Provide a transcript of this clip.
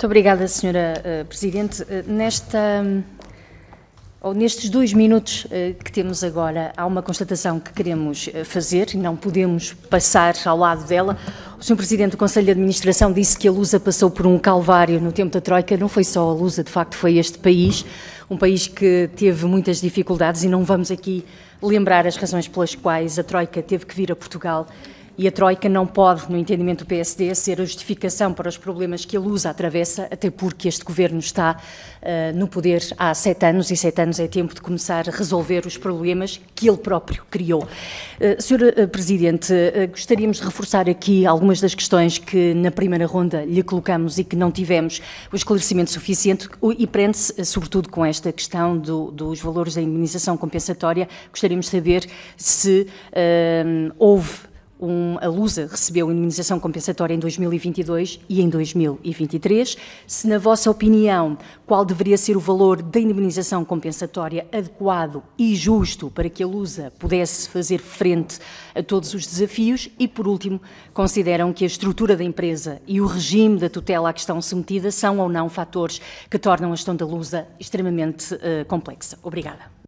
Muito obrigada, Senhora eh, Presidente. Eh, nesta, hum, ou nestes dois minutos eh, que temos agora, há uma constatação que queremos fazer e não podemos passar ao lado dela. O Sr. Presidente do Conselho de Administração disse que a Lusa passou por um calvário no tempo da Troika. Não foi só a Lusa, de facto, foi este país, um país que teve muitas dificuldades e não vamos aqui lembrar as razões pelas quais a Troika teve que vir a Portugal e a Troika não pode, no entendimento do PSD, ser a justificação para os problemas que a Lusa atravessa, até porque este governo está uh, no poder há sete anos e sete anos é tempo de começar a resolver os problemas que ele próprio criou. Uh, eh, Sr. Eh, Presidente, uh, gostaríamos de reforçar aqui algumas das questões que na primeira ronda lhe colocamos e que não tivemos o esclarecimento suficiente e prende-se sobretudo com esta questão do, dos valores da indemnização compensatória. Gostaríamos de saber se houve um, a Lusa recebeu indemnização compensatória em 2022 e em 2023. Se, na vossa opinião, qual deveria ser o valor da indemnização compensatória adequado e justo para que a Lusa pudesse fazer frente a todos os desafios? E, por último, consideram que a estrutura da empresa e o regime da tutela à que estão submetidas são ou não fatores que tornam a gestão da Lusa extremamente uh, complexa? Obrigada.